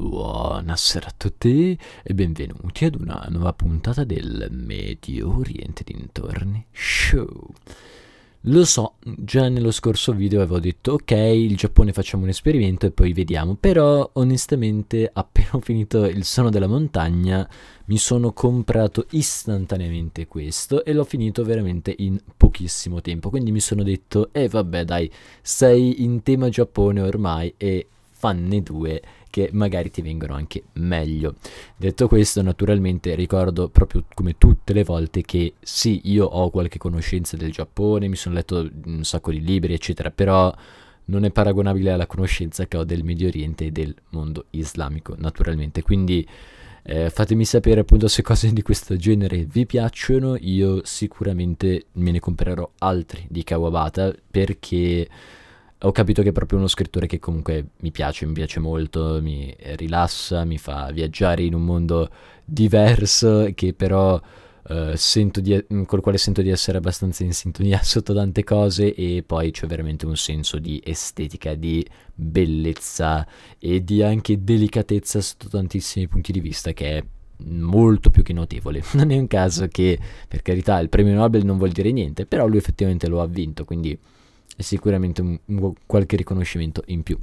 Buonasera a tutti e benvenuti ad una nuova puntata del Medio Oriente dintorni show. Lo so, già nello scorso video avevo detto ok, il Giappone facciamo un esperimento e poi vediamo, però onestamente appena ho finito il suono della montagna mi sono comprato istantaneamente questo e l'ho finito veramente in pochissimo tempo, quindi mi sono detto e eh, vabbè dai, sei in tema Giappone ormai e fanne due che magari ti vengono anche meglio. Detto questo, naturalmente ricordo proprio come tutte le volte che sì, io ho qualche conoscenza del Giappone, mi sono letto un sacco di libri, eccetera, però non è paragonabile alla conoscenza che ho del Medio Oriente e del mondo islamico, naturalmente. Quindi eh, fatemi sapere appunto se cose di questo genere vi piacciono, io sicuramente me ne comprerò altri di Kawabata perché ho capito che è proprio uno scrittore che comunque mi piace, mi piace molto, mi rilassa, mi fa viaggiare in un mondo diverso che però eh, sento di, mm, col quale sento di essere abbastanza in sintonia sotto tante cose e poi c'è veramente un senso di estetica, di bellezza e di anche delicatezza sotto tantissimi punti di vista che è molto più che notevole. Non è un caso che, per carità, il premio Nobel non vuol dire niente, però lui effettivamente lo ha vinto, quindi e sicuramente un, un, qualche riconoscimento in più.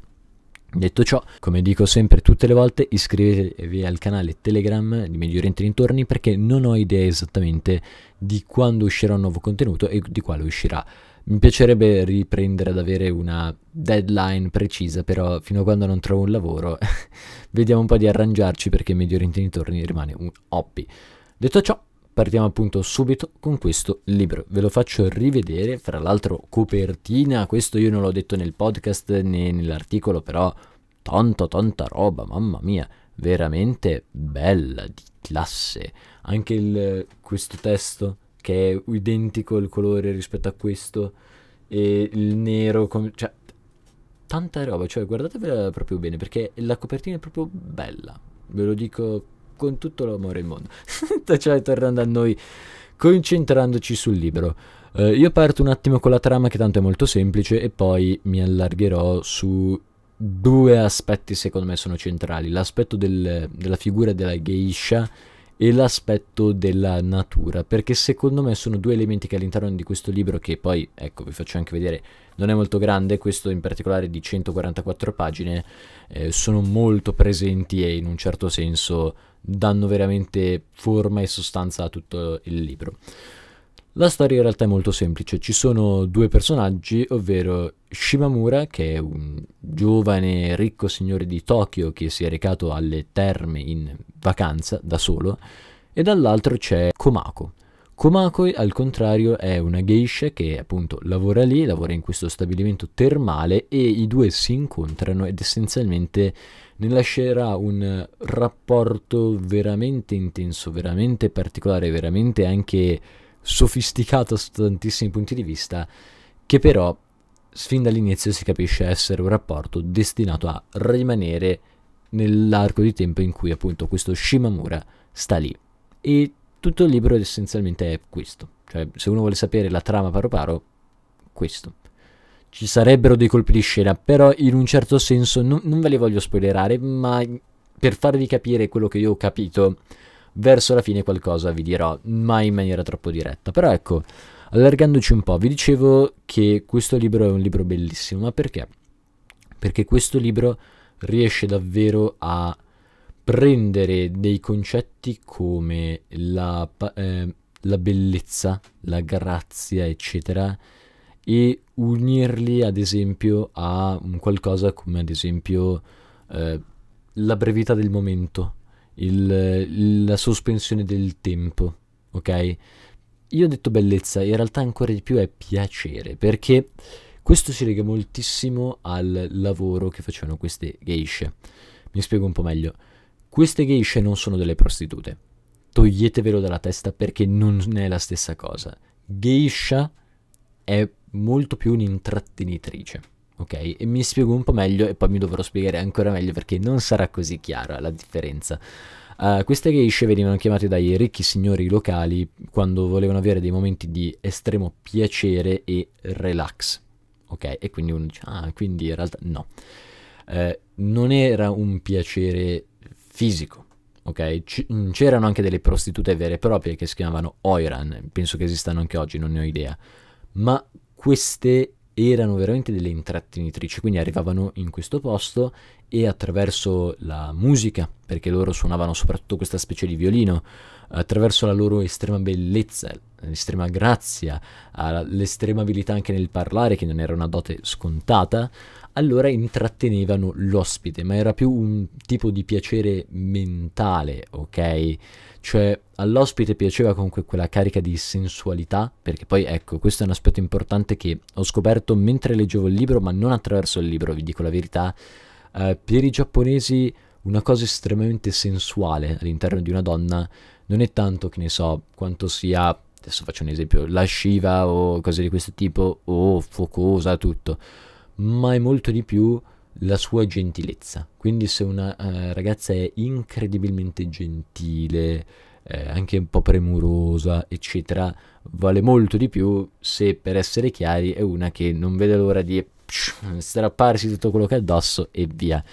Detto ciò, come dico sempre tutte le volte, iscrivetevi al canale Telegram di Medio Oriente Intorni perché non ho idea esattamente di quando uscirà un nuovo contenuto e di quale uscirà. Mi piacerebbe riprendere ad avere una deadline precisa, però fino a quando non trovo un lavoro vediamo un po' di arrangiarci perché Medio Oriente Intorni rimane un hobby. Detto ciò, partiamo appunto subito con questo libro. Ve lo faccio rivedere, fra l'altro copertina, questo io non l'ho detto nel podcast né nell'articolo, però tanta tanta roba, mamma mia, veramente bella, di classe. Anche il, questo testo che è identico il colore rispetto a questo e il nero, com- cioè tanta roba, cioè guardatevela proprio bene perché la copertina è proprio bella. Ve lo dico con tutto l'amore in mondo. cioè, tornando a noi, concentrandoci sul libro. Eh, io parto un attimo con la trama che tanto è molto semplice e poi mi allargherò su due aspetti secondo me sono centrali, l'aspetto del, della figura della geisha e l'aspetto della natura, perché secondo me sono due elementi che all'interno di questo libro, che poi ecco vi faccio anche vedere, non è molto grande, questo in particolare di 144 pagine, eh, sono molto presenti e in un certo senso danno veramente forma e sostanza a tutto il libro. La storia in realtà è molto semplice, ci sono due personaggi, ovvero Shimamura, che è un giovane ricco signore di Tokyo che si è recato alle terme in vacanza da solo, e dall'altro c'è Komako. Komako, al contrario, è una geisha che appunto lavora lì, lavora in questo stabilimento termale e i due si incontrano ed essenzialmente ne lascerà un rapporto veramente intenso, veramente particolare, veramente anche sofisticato sotto tantissimi punti di vista, che però fin dall'inizio si capisce essere un rapporto destinato a rimanere nell'arco di tempo in cui appunto questo Shimamura sta lì. E tutto il libro essenzialmente è questo, cioè se uno vuole sapere la trama paro paro, questo ci sarebbero dei colpi di scena, però in un certo senso non, non ve li voglio spoilerare, ma per farvi capire quello che io ho capito, verso la fine qualcosa vi dirò, ma in maniera troppo diretta. Però ecco, allargandoci un po', vi dicevo che questo libro è un libro bellissimo, ma perché? Perché questo libro riesce davvero a prendere dei concetti come la, eh, la bellezza, la grazia, eccetera, e unirli ad esempio a qualcosa come ad esempio eh, la brevità del momento, il, la sospensione del tempo, ok? Io ho detto bellezza, in realtà ancora di più è piacere, perché questo si lega moltissimo al lavoro che facevano queste geishe. Mi spiego un po' meglio. Queste geishe non sono delle prostitute. Toglietevelo dalla testa perché non è la stessa cosa. Geisha è molto più un'intrattenitrice. Ok? E mi spiego un po' meglio e poi mi dovrò spiegare ancora meglio perché non sarà così chiara la differenza. Uh, queste geishe venivano chiamate dai ricchi signori locali quando volevano avere dei momenti di estremo piacere e relax. Ok? E quindi uno dice, ah, quindi in realtà no. Uh, non era un piacere fisico. Ok, C- mm, c'erano anche delle prostitute vere e proprie che si chiamavano Oiran, penso che esistano anche oggi, non ne ho idea ma queste erano veramente delle intrattenitrici, quindi arrivavano in questo posto e attraverso la musica, perché loro suonavano soprattutto questa specie di violino, attraverso la loro estrema bellezza, l'estrema grazia, all'estrema abilità anche nel parlare, che non era una dote scontata, allora intrattenevano l'ospite, ma era più un tipo di piacere mentale, ok? Cioè all'ospite piaceva comunque quella carica di sensualità, perché poi ecco, questo è un aspetto importante che ho scoperto mentre leggevo il libro, ma non attraverso il libro, vi dico la verità. Eh, per i giapponesi una cosa estremamente sensuale all'interno di una donna non è tanto, che ne so, quanto sia adesso faccio un esempio, lasciva o cose di questo tipo, o focosa, tutto, ma è molto di più la sua gentilezza. Quindi se una eh, ragazza è incredibilmente gentile, eh, anche un po' premurosa, eccetera, vale molto di più se, per essere chiari, è una che non vede l'ora di psh, eh, strapparsi tutto quello che è addosso e via.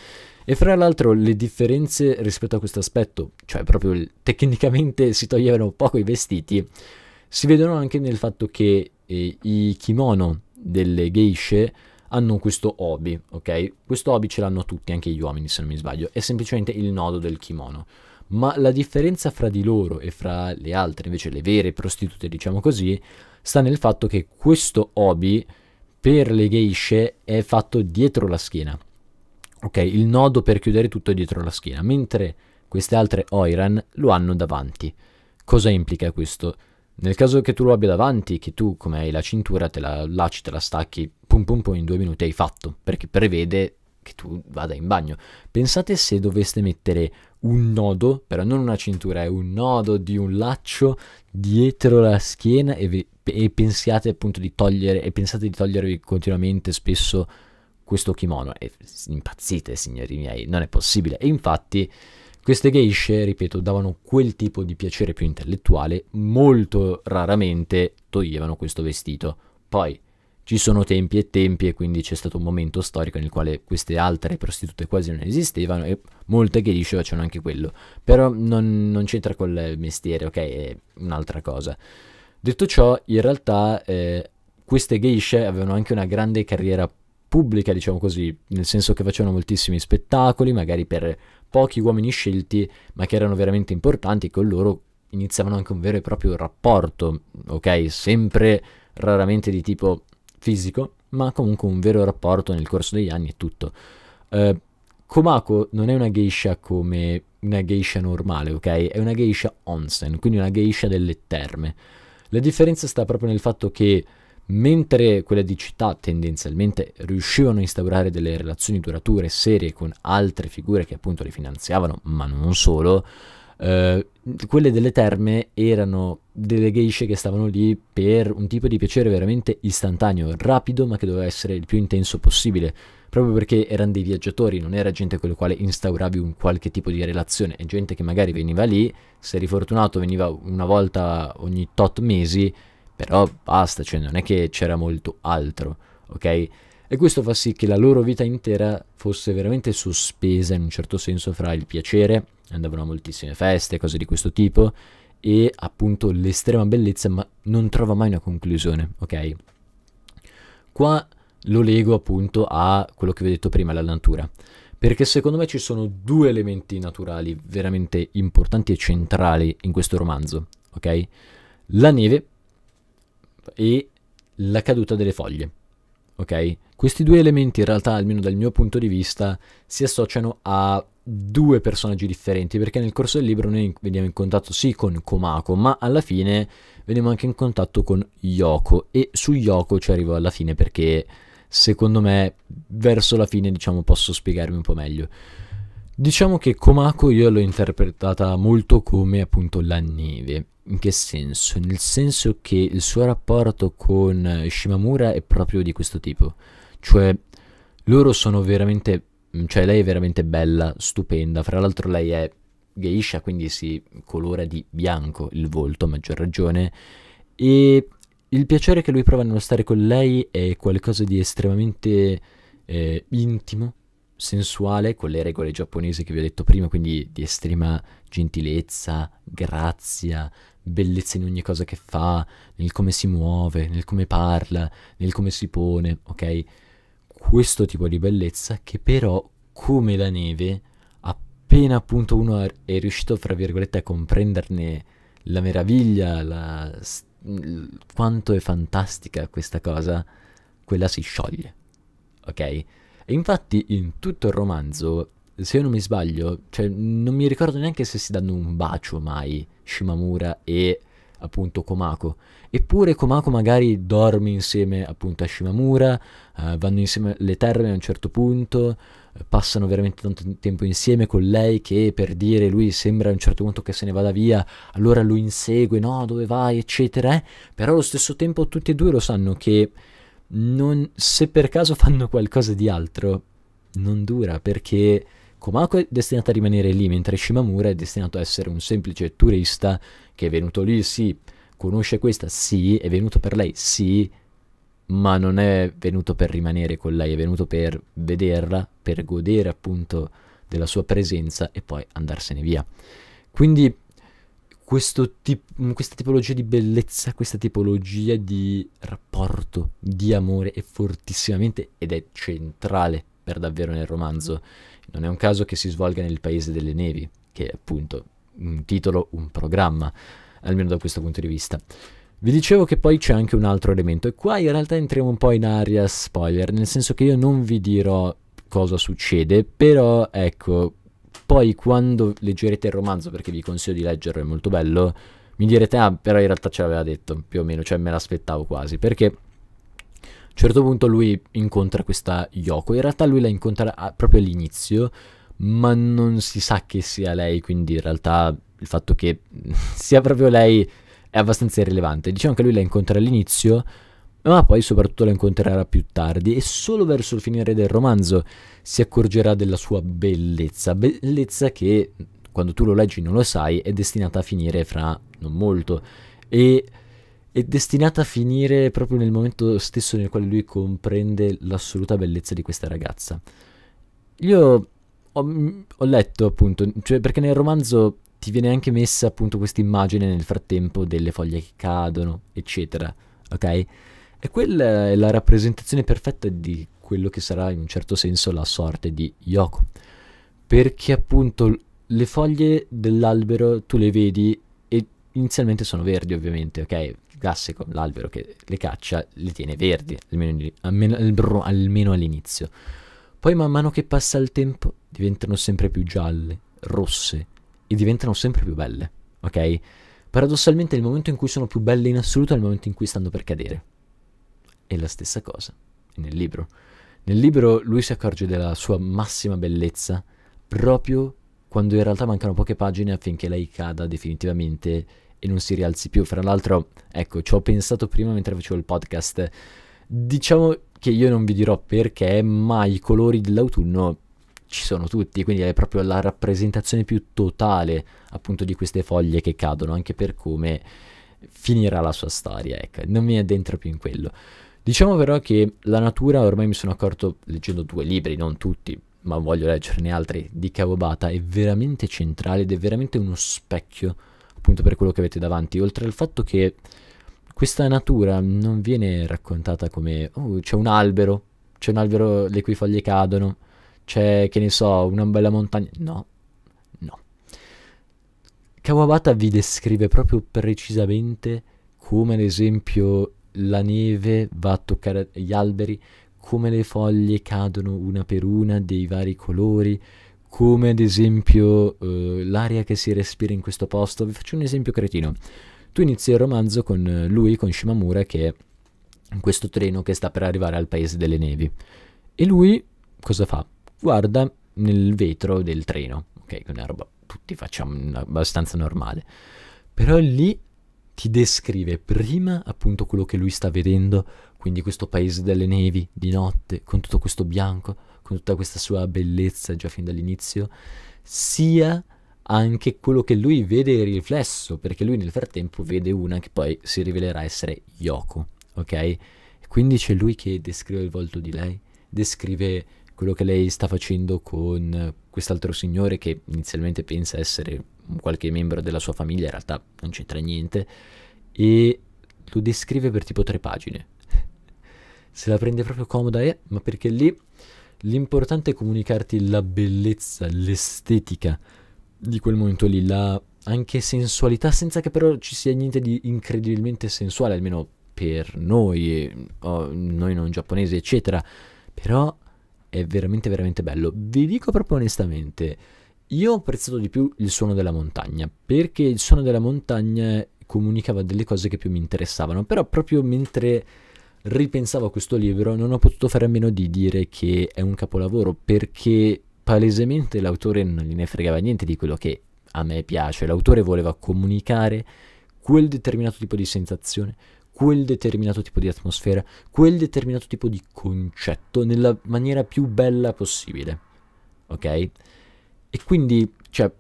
E fra l'altro le differenze rispetto a questo aspetto, cioè proprio tecnicamente si toglievano poco i vestiti, si vedono anche nel fatto che eh, i kimono delle geishe hanno questo hobby, ok? Questo hobby ce l'hanno tutti, anche gli uomini se non mi sbaglio, è semplicemente il nodo del kimono. Ma la differenza fra di loro e fra le altre, invece le vere prostitute, diciamo così, sta nel fatto che questo hobby per le geishe è fatto dietro la schiena. Ok, il nodo per chiudere tutto è dietro la schiena, mentre queste altre Oiran lo hanno davanti. Cosa implica questo? Nel caso che tu lo abbia davanti, che tu come hai la cintura, te la lacci, te la stacchi, pum pum pum, in due minuti hai fatto, perché prevede che tu vada in bagno. Pensate se doveste mettere un nodo, però non una cintura, è un nodo di un laccio dietro la schiena e, vi, e pensiate appunto di togliere, e pensate di togliervi continuamente spesso questo kimono. E impazzite, signori miei, non è possibile. E infatti queste geishe, ripeto, davano quel tipo di piacere più intellettuale, molto raramente toglievano questo vestito. Poi ci sono tempi e tempi e quindi c'è stato un momento storico nel quale queste altre prostitute quasi non esistevano e molte geishe facevano anche quello. Però non, non c'entra col mestiere, ok? È un'altra cosa. Detto ciò, in realtà eh, queste geishe avevano anche una grande carriera pubblica, diciamo così, nel senso che facevano moltissimi spettacoli, magari per pochi uomini scelti, ma che erano veramente importanti, con loro iniziavano anche un vero e proprio rapporto, ok? Sempre raramente di tipo fisico, ma comunque un vero rapporto nel corso degli anni e tutto. Uh, eh, Komako non è una geisha come una geisha normale, ok? È una geisha onsen, quindi una geisha delle terme. La differenza sta proprio nel fatto che Mentre quelle di città tendenzialmente riuscivano a instaurare delle relazioni durature e serie con altre figure che appunto le finanziavano, ma non solo, eh, quelle delle terme erano delle geishe che stavano lì per un tipo di piacere veramente istantaneo, rapido, ma che doveva essere il più intenso possibile, proprio perché erano dei viaggiatori, non era gente con la quale instauravi un qualche tipo di relazione, è gente che magari veniva lì, se rifortunato veniva una volta ogni tot mesi però basta, cioè non è che c'era molto altro, ok? E questo fa sì che la loro vita intera fosse veramente sospesa in un certo senso fra il piacere, andavano a moltissime feste, cose di questo tipo, e appunto l'estrema bellezza, ma non trova mai una conclusione, ok? Qua lo leggo appunto a quello che vi ho detto prima, la natura. Perché secondo me ci sono due elementi naturali veramente importanti e centrali in questo romanzo, ok? La neve, e la caduta delle foglie. Ok? Questi due elementi, in realtà, almeno dal mio punto di vista, si associano a due personaggi differenti, perché nel corso del libro noi veniamo in contatto sì con Komako, ma alla fine veniamo anche in contatto con Yoko. E su Yoko ci arrivo alla fine perché secondo me verso la fine, diciamo, posso spiegarmi un po' meglio. Diciamo che Komako io l'ho interpretata molto come appunto la neve. In che senso? Nel senso che il suo rapporto con Shimamura è proprio di questo tipo. Cioè, loro sono veramente... Cioè, lei è veramente bella, stupenda. Fra l'altro lei è geisha, quindi si colora di bianco il volto, a maggior ragione. E il piacere che lui prova nello stare con lei è qualcosa di estremamente eh, intimo sensuale con le regole giapponesi che vi ho detto prima, quindi di estrema gentilezza, grazia, bellezza in ogni cosa che fa, nel come si muove, nel come parla, nel come si pone, ok? Questo tipo di bellezza che però, come la neve, appena appunto uno è riuscito, fra virgolette, a comprenderne la meraviglia, la... quanto è fantastica questa cosa, quella si scioglie, ok? E infatti in tutto il romanzo, se io non mi sbaglio, cioè non mi ricordo neanche se si danno un bacio mai Shimamura e appunto Komako. Eppure Komako magari dorme insieme appunto a Shimamura, eh, vanno insieme alle terme a un certo punto, eh, passano veramente tanto tempo insieme con lei che per dire lui sembra a un certo punto che se ne vada via, allora lo insegue, no, dove vai, eccetera. Eh? Però allo stesso tempo tutti e due lo sanno che non, se per caso fanno qualcosa di altro, non dura perché Komako è destinato a rimanere lì, mentre Shimamura è destinato a essere un semplice turista che è venuto lì, sì, conosce questa, sì, è venuto per lei, sì, ma non è venuto per rimanere con lei, è venuto per vederla, per godere appunto della sua presenza e poi andarsene via. Quindi questo tip- questa tipologia di bellezza, questa tipologia di rapporto, di amore è fortissimamente ed è centrale per davvero nel romanzo. Non è un caso che si svolga nel Paese delle Nevi, che è appunto un titolo, un programma, almeno da questo punto di vista. Vi dicevo che poi c'è anche un altro elemento e qua in realtà entriamo un po' in aria spoiler, nel senso che io non vi dirò cosa succede, però ecco, poi quando leggerete il romanzo, perché vi consiglio di leggerlo, è molto bello, mi direte, ah, però in realtà ce l'aveva detto, più o meno, cioè me l'aspettavo quasi, perché a un certo punto lui incontra questa Yoko, in realtà lui la incontra a, proprio all'inizio, ma non si sa che sia lei, quindi in realtà il fatto che sia proprio lei è abbastanza irrilevante. Diciamo che lui la incontra all'inizio, ma poi soprattutto la incontrerà più tardi e solo verso il finire del romanzo si accorgerà della sua bellezza, bellezza che quando tu lo leggi non lo sai è destinata a finire fra non molto e è destinata a finire proprio nel momento stesso nel quale lui comprende l'assoluta bellezza di questa ragazza. Io ho, ho letto appunto, cioè perché nel romanzo ti viene anche messa appunto questa immagine nel frattempo delle foglie che cadono, eccetera, ok? E quella è la rappresentazione perfetta di quello che sarà in un certo senso la sorte di Yoko. Perché appunto le foglie dell'albero tu le vedi e inizialmente sono verdi ovviamente, ok? Classico, l'albero che le caccia le tiene verdi, almeno, almeno, almeno all'inizio. Poi man mano che passa il tempo diventano sempre più gialle, rosse e diventano sempre più belle, ok? Paradossalmente il momento in cui sono più belle in assoluto è il momento in cui stanno per cadere è la stessa cosa nel libro. Nel libro lui si accorge della sua massima bellezza proprio quando in realtà mancano poche pagine affinché lei cada definitivamente e non si rialzi più. Fra l'altro, ecco, ci ho pensato prima mentre facevo il podcast. Diciamo che io non vi dirò perché, ma i colori dell'autunno ci sono tutti, quindi è proprio la rappresentazione più totale appunto di queste foglie che cadono, anche per come finirà la sua storia, ecco, non mi addentro più in quello. Diciamo però che la natura ormai mi sono accorto leggendo due libri, non tutti, ma voglio leggerne altri, di Kawabata è veramente centrale ed è veramente uno specchio appunto per quello che avete davanti, oltre al fatto che questa natura non viene raccontata come oh, c'è un albero, c'è un albero le cui foglie cadono, c'è che ne so, una bella montagna, no, no. Kawabata vi descrive proprio precisamente come ad esempio la neve va a toccare gli alberi, come le foglie cadono una per una dei vari colori, come ad esempio eh, l'aria che si respira in questo posto. Vi faccio un esempio cretino. Tu inizi il romanzo con eh, lui, con Shimamura, che è in questo treno che sta per arrivare al paese delle nevi. E lui cosa fa? Guarda nel vetro del treno, ok? Una roba tutti facciamo abbastanza normale. Però lì ti descrive prima appunto quello che lui sta vedendo, quindi questo paese delle nevi di notte, con tutto questo bianco, con tutta questa sua bellezza già fin dall'inizio, sia anche quello che lui vede riflesso, perché lui nel frattempo vede una che poi si rivelerà essere Yoko, ok? Quindi c'è lui che descrive il volto di lei, descrive quello che lei sta facendo con quest'altro signore che inizialmente pensa essere qualche membro della sua famiglia, in realtà non c'entra niente, e lo descrive per tipo tre pagine. Se la prende proprio comoda è, eh, ma perché lì l'importante è comunicarti la bellezza, l'estetica di quel momento lì, la anche sensualità, senza che però ci sia niente di incredibilmente sensuale, almeno per noi, oh, noi non giapponesi, eccetera. Però è veramente, veramente bello. Vi dico proprio onestamente, io ho apprezzato di più il suono della montagna, perché il suono della montagna comunicava delle cose che più mi interessavano, però proprio mentre ripensavo a questo libro non ho potuto fare a meno di dire che è un capolavoro, perché palesemente l'autore non gliene fregava niente di quello che a me piace, l'autore voleva comunicare quel determinato tipo di sensazione, quel determinato tipo di atmosfera, quel determinato tipo di concetto nella maniera più bella possibile. Ok? E quindi, cioè,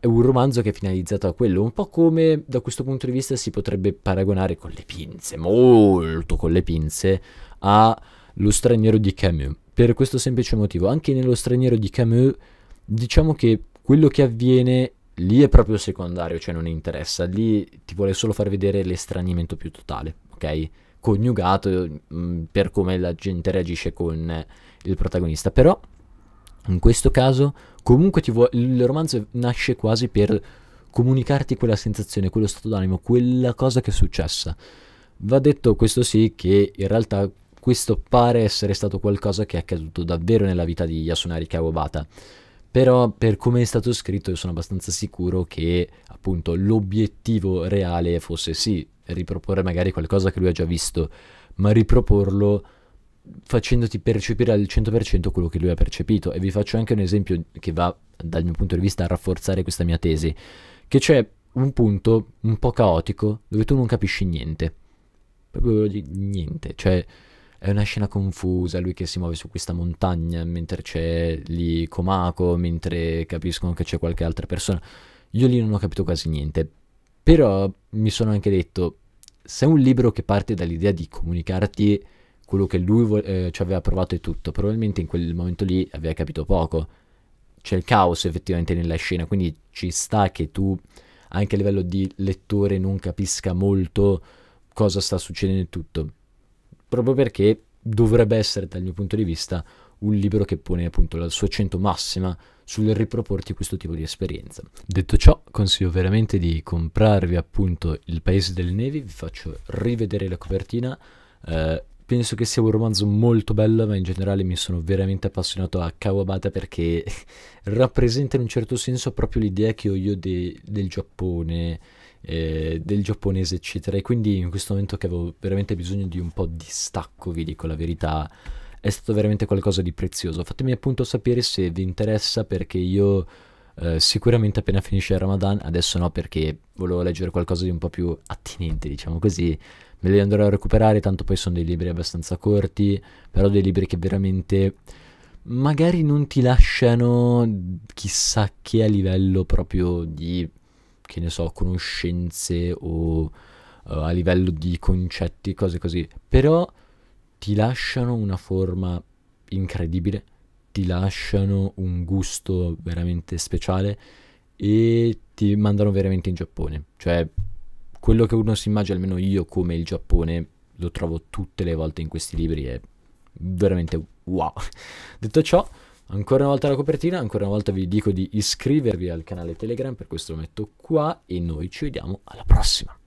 è un romanzo che è finalizzato a quello, un po' come da questo punto di vista si potrebbe paragonare con le pinze, molto con le pinze, a Lo straniero di Camus. Per questo semplice motivo, anche nello straniero di Camus, diciamo che quello che avviene lì è proprio secondario, cioè non interessa, lì ti vuole solo far vedere l'estraniamento più totale, ok? Coniugato mh, mm, per come la gente reagisce con il protagonista, però in questo caso Comunque vuole, il romanzo nasce quasi per comunicarti quella sensazione, quello stato d'animo, quella cosa che è successa. Va detto questo sì che in realtà questo pare essere stato qualcosa che è accaduto davvero nella vita di Yasunari Kawabata. Però per come è stato scritto io sono abbastanza sicuro che appunto l'obiettivo reale fosse sì riproporre magari qualcosa che lui ha già visto, ma riproporlo facendoti percepire al 100% quello che lui ha percepito. E vi faccio anche un esempio che va, dal mio punto di vista, a rafforzare questa mia tesi, che c'è un punto un po' caotico dove tu non capisci niente. Proprio niente, cioè è una scena confusa, lui che si muove su questa montagna mentre c'è lì Comaco, mentre capiscono che c'è qualche altra persona. Io lì non ho capito quasi niente, però mi sono anche detto, se è un libro che parte dall'idea di comunicarti quello che lui vo- eh, ci aveva provato e tutto, probabilmente in quel momento lì aveva capito poco. C'è il caos effettivamente nella scena, quindi ci sta che tu, anche a livello di lettore, non capisca molto cosa sta succedendo e tutto. Proprio perché dovrebbe essere, dal mio punto di vista, un libro che pone appunto la sua accento massima sul riproporti questo tipo di esperienza. Detto ciò, consiglio veramente di comprarvi appunto Il Paese delle Nevi, vi faccio rivedere la copertina. Eh, penso che sia un romanzo molto bello, ma in generale mi sono veramente appassionato a Kawabata perché rappresenta in un certo senso proprio l'idea che ho io de, del Giappone, eh, del giapponese, eccetera. E quindi in questo momento che avevo veramente bisogno di un po' di stacco, vi dico la verità, è stato veramente qualcosa di prezioso. Fatemi appunto sapere se vi interessa perché io... Uh, sicuramente appena finisce il Ramadan, adesso no perché volevo leggere qualcosa di un po' più attinente, diciamo così, me li andrò a recuperare, tanto poi sono dei libri abbastanza corti, però dei libri che veramente magari non ti lasciano chissà che a livello proprio di, che ne so, conoscenze o uh, a livello di concetti, cose così, però ti lasciano una forma incredibile, ti lasciano un gusto veramente speciale e ti mandano veramente in Giappone, cioè quello che uno si immagina, almeno io come il Giappone, lo trovo tutte le volte in questi libri e veramente wow. Detto ciò, ancora una volta la copertina, ancora una volta vi dico di iscrivervi al canale Telegram, per questo lo metto qua e noi ci vediamo alla prossima.